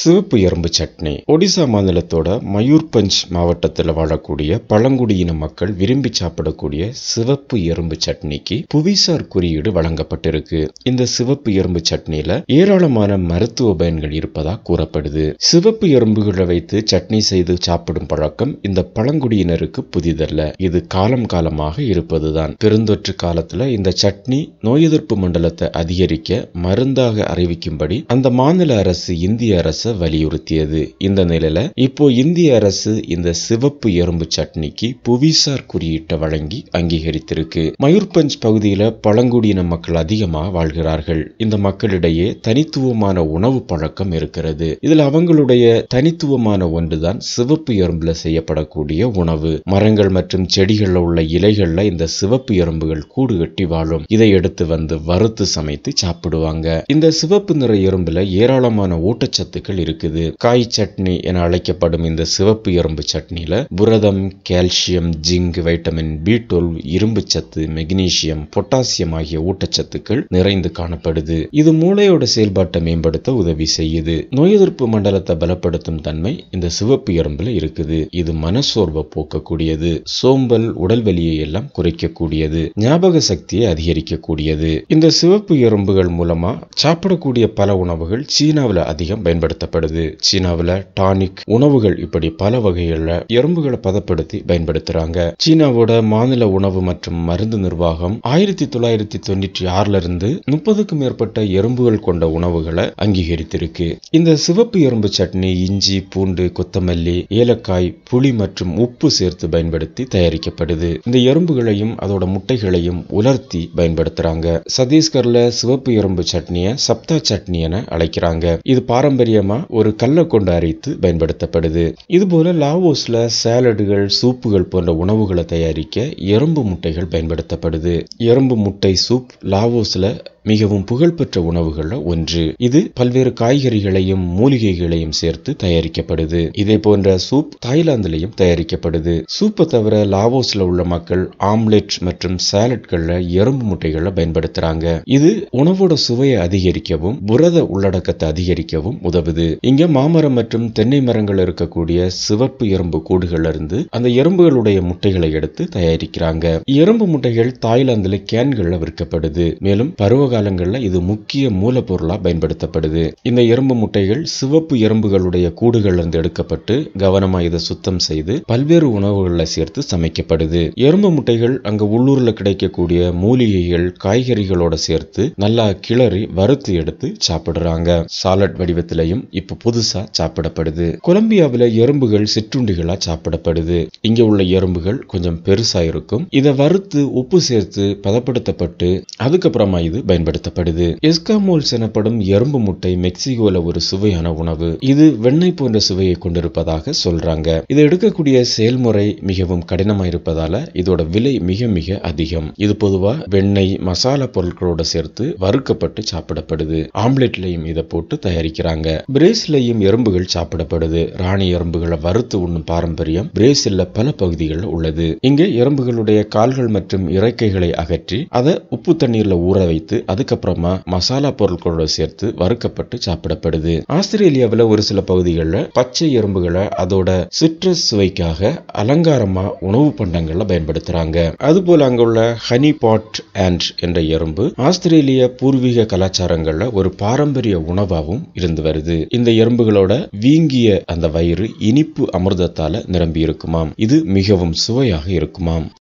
சிவப்பு எறும்பு சட்னி ஒடிசா மாநிலத்தோட மயூர்பஞ்ச் மாவட்டத்தில் வாழக்கூடிய பழங்குடியின மக்கள் விரும்பி சாப்பிடக்கூடிய சிவப்பு எறும்பு சட்னிக்கு புவிசார் குறியீடு வழங்கப்பட்டிருக்கு இந்த சிவப்பு எறும்பு சட்னியில ஏராளமான மருத்துவ பயன்கள் இருப்பதா கூறப்படுது சிவப்பு எறும்புகளை வைத்து சட்னி செய்து சாப்பிடும் பழக்கம் இந்த பழங்குடியினருக்கு புதிதல்ல இது காலம் காலமாக இருப்பதுதான் பெருந்தொற்று காலத்துல இந்த சட்னி நோய் எதிர்ப்பு மண்டலத்தை அதிகரிக்க மருந்தாக அறிவிக்கும்படி அந்த மாநில அரசு இந்திய அரசு அரசை வலியுறுத்தியது இந்த நிலையில இப்போ இந்திய அரசு இந்த சிவப்பு எறும்பு சட்னிக்கு புவிசார் குறியீட்டை வழங்கி அங்கீகரித்திருக்கு மயூர்பஞ்ச் பகுதியில பழங்குடியின மக்கள் அதிகமா வாழ்கிறார்கள் இந்த மக்களிடையே தனித்துவமான உணவு பழக்கம் இருக்கிறது இதுல அவங்களுடைய தனித்துவமான ஒன்றுதான் சிவப்பு எறும்புல செய்யப்படக்கூடிய உணவு மரங்கள் மற்றும் செடிகள்ல உள்ள இலைகள்ல இந்த சிவப்பு எறும்புகள் கூடு கட்டி வாழும் இதை எடுத்து வந்து வறுத்து சமைத்து சாப்பிடுவாங்க இந்த சிவப்பு நிற எறும்புல ஏராளமான ஊட்டச்சத்துக்கள் வகைகள் இருக்குது காய் சட்னி என அழைக்கப்படும் இந்த சிவப்பு எறும்பு சட்னியில புரதம் calcium zinc vitamin B twelve இரும்பு சத்து மெக்னீசியம் பொட்டாசியம் ஆகிய ஊட்டச்சத்துக்கள் நிறைந்து காணப்படுது இது மூளையோட செயல்பாட்டை மேம்படுத்த உதவி செய்யுது நோய் எதிர்ப்பு மண்டலத்தை பலப்படுத்தும் தன்மை இந்த சிவப்பு எறும்புல இருக்குது இது மனசோர்வை போக்கக்கூடியது சோம்பல் உடல் வலியை எல்லாம் குறைக்கக்கூடியது ஞாபக சக்தியை அதிகரிக்கக்கூடியது இந்த சிவப்பு எறும்புகள் மூலமா சாப்பிடக்கூடிய பல உணவுகள் சீனாவில் அதிகம் பயன்படுத்த பயன்படுத்தப்படுது சீனாவில டானிக் உணவுகள் இப்படி பல வகைகளில் எறும்புகளை பதப்படுத்தி பயன்படுத்துறாங்க சீனாவோட மாநில உணவு மற்றும் மருந்து நிர்வாகம் ஆயிரத்தி தொள்ளாயிரத்தி தொண்ணூற்றி ஆறுல இருந்து முப்பதுக்கும் மேற்பட்ட எறும்புகள் கொண்ட உணவுகளை அங்கீகரித்திருக்கு இந்த சிவப்பு எறும்பு சட்னி இஞ்சி பூண்டு கொத்தமல்லி ஏலக்காய் புளி மற்றும் உப்பு சேர்த்து பயன்படுத்தி தயாரிக்கப்படுது இந்த எறும்புகளையும் அதோட முட்டைகளையும் உலர்த்தி பயன்படுத்துறாங்க சத்தீஸ்கர்ல சிவப்பு எறும்பு சட்னியை சப்தா சட்னி என அழைக்கிறாங்க இது பாரம்பரியமா காரணமா ஒரு கல்லை கொண்டு அரைத்து பயன்படுத்தப்படுது இது போல லாவோஸ்ல சாலடுகள் சூப்புகள் போன்ற உணவுகளை தயாரிக்க எறும்பு முட்டைகள் பயன்படுத்தப்படுது எறும்பு முட்டை சூப் லாவோஸ்ல மிகவும் புகழ்பெற்ற உணவுகள்ல ஒன்று இது பல்வேறு காய்கறிகளையும் மூலிகைகளையும் சேர்த்து தயாரிக்கப்படுது இதே போன்ற சூப் தாய்லாந்துலயும் தயாரிக்கப்படுது சூப்பை தவிர லாவோஸ்ல உள்ள மக்கள் ஆம்லெட் மற்றும் சாலட்கள்ல எறும்பு முட்டைகளை பயன்படுத்துறாங்க இது உணவோட சுவையை அதிகரிக்கவும் புரத உள்ளடக்கத்தை அதிகரிக்கவும் உதவுது இங்க மாமரம் மற்றும் தென்னை மரங்கள் இருக்கக்கூடிய சிவப்பு எறும்பு கூடுகள்ல இருந்து அந்த எறும்புகளுடைய முட்டைகளை எடுத்து தயாரிக்கிறாங்க எறும்பு முட்டைகள் தாய்லாந்துல கேன்கள்ல விற்கப்படுது மேலும் பருவ காலங்களில் இது முக்கிய மூலப்பொருளாக பயன்படுத்தப்படுது இந்த எறும்பு முட்டைகள் சிவப்பு எறும்புகளுடைய கூடுகளிலிருந்து எடுக்கப்பட்டு கவனமாக இதை சுத்தம் செய்து பல்வேறு உணவுகளில் சேர்த்து சமைக்கப்படுது எறும்பு முட்டைகள் அங்கே உள்ளூரில் கிடைக்கக்கூடிய மூலிகைகள் காய்கறிகளோட சேர்த்து நல்லா கிளறி வறுத்து எடுத்து சாப்பிடுறாங்க சாலட் வடிவத்திலையும் இப்போ புதுசா சாப்பிடப்படுது கொலம்பியாவில் எறும்புகள் சிற்றுண்டிகளா சாப்பிடப்படுது இங்க உள்ள எறும்புகள் கொஞ்சம் பெருசா இருக்கும் இதை வறுத்து உப்பு சேர்த்து பதப்படுத்தப்பட்டு அதுக்கப்புறமா இது பயன் பயன்படுத்தப்படுது எஸ்காமோல்ஸ் எனப்படும் எறும்பு முட்டை மெக்சிகோல ஒரு சுவையான உணவு இது வெண்ணெய் போன்ற சுவையை கொண்டிருப்பதாக சொல்றாங்க இது எடுக்கக்கூடிய செயல்முறை மிகவும் கடினமாயிருப்பதால இதோட விலை மிக மிக அதிகம் இது பொதுவா வெண்ணெய் மசாலா பொருட்களோட சேர்த்து வறுக்கப்பட்டு சாப்பிடப்படுது ஆம்லெட்லையும் இதை போட்டு தயாரிக்கிறாங்க பிரேசிலையும் எறும்புகள் சாப்பிடப்படுது ராணி எறும்புகளை வறுத்து உண்ணும் பாரம்பரியம் பிரேசில்ல பல பகுதிகளில் உள்ளது இங்கே எறும்புகளுடைய கால்கள் மற்றும் இறக்கைகளை அகற்றி அதை உப்பு தண்ணீர்ல ஊற வைத்து அதுக்கப்புறமா மசாலா பொருட்களோட சேர்த்து வறுக்கப்பட்டு சாப்பிடப்படுது ஆஸ்திரேலியாவில் ஒரு சில பகுதிகளில் பச்சை எறும்புகளை அதோட சிட்ரஸ் சுவைக்காக அலங்காரமா உணவு பண்டங்களை பயன்படுத்துறாங்க அதுபோல அங்குள்ள ஹனி பாட் அண்ட் என்ற எறும்பு ஆஸ்திரேலிய பூர்வீக கலாச்சாரங்கள்ல ஒரு பாரம்பரிய உணவாகவும் இருந்து வருது இந்த எறும்புகளோட வீங்கிய அந்த வயிறு இனிப்பு அமிர்தத்தால நிரம்பி இருக்குமாம் இது மிகவும் சுவையாக இருக்குமாம்